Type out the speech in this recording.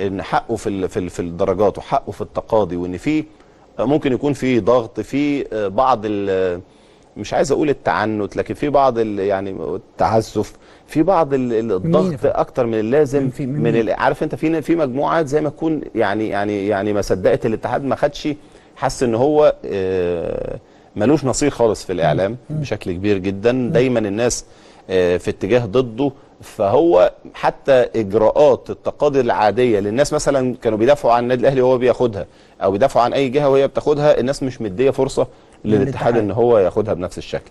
ان حقه في في في الدرجات وحقه في التقاضي وان في آه، ممكن يكون في ضغط في آه، بعض مش عايز اقول التعنت لكن في بعض يعني التعسف في بعض الضغط اكتر من اللازم من, من, من عارف انت في في مجموعات زي ما تكون يعني يعني يعني ما صدقت الاتحاد ما خدش حس ان هو آه، ملوش نصير خالص في الاعلام بشكل كبير جدا دايما الناس في اتجاه ضده فهو حتى اجراءات التقاضي العاديه للناس مثلا كانوا بيدافعوا عن النادي الاهلي وهو بياخدها او بيدافعوا عن اي جهه وهي بتاخدها الناس مش مديه فرصه للاتحاد ان هو ياخدها بنفس الشكل